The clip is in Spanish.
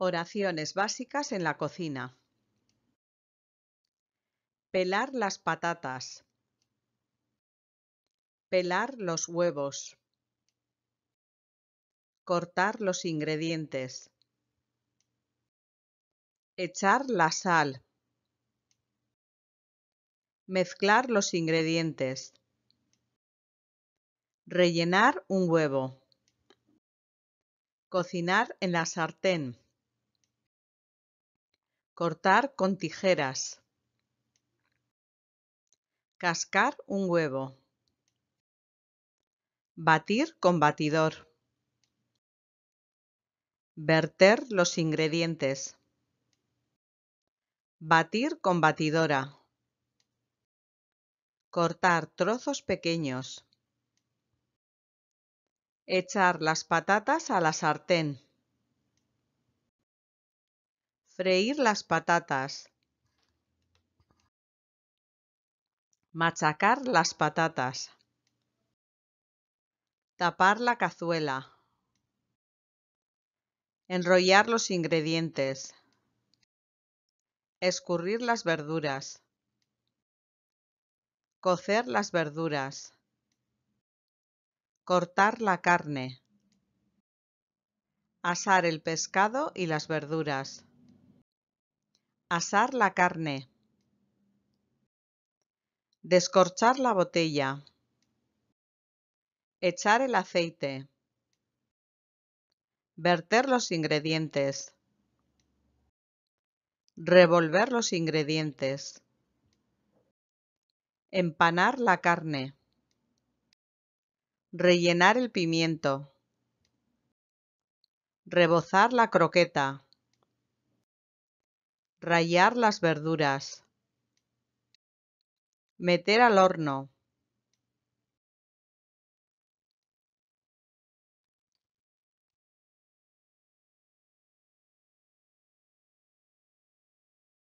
Oraciones básicas en la cocina. Pelar las patatas. Pelar los huevos. Cortar los ingredientes. Echar la sal. Mezclar los ingredientes. Rellenar un huevo. Cocinar en la sartén. Cortar con tijeras. Cascar un huevo. Batir con batidor. Verter los ingredientes. Batir con batidora. Cortar trozos pequeños. Echar las patatas a la sartén. Freír las patatas. Machacar las patatas. Tapar la cazuela. Enrollar los ingredientes. Escurrir las verduras. Cocer las verduras. Cortar la carne. Asar el pescado y las verduras. Asar la carne. Descorchar la botella. Echar el aceite. Verter los ingredientes. Revolver los ingredientes. Empanar la carne. Rellenar el pimiento. Rebozar la croqueta Rayar las verduras. Meter al horno.